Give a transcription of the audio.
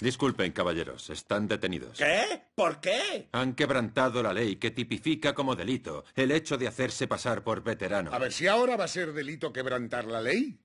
Disculpen, caballeros, están detenidos. ¿Qué? ¿Por qué? Han quebrantado la ley que tipifica como delito el hecho de hacerse pasar por veterano. A ver si ahora va a ser delito quebrantar la ley.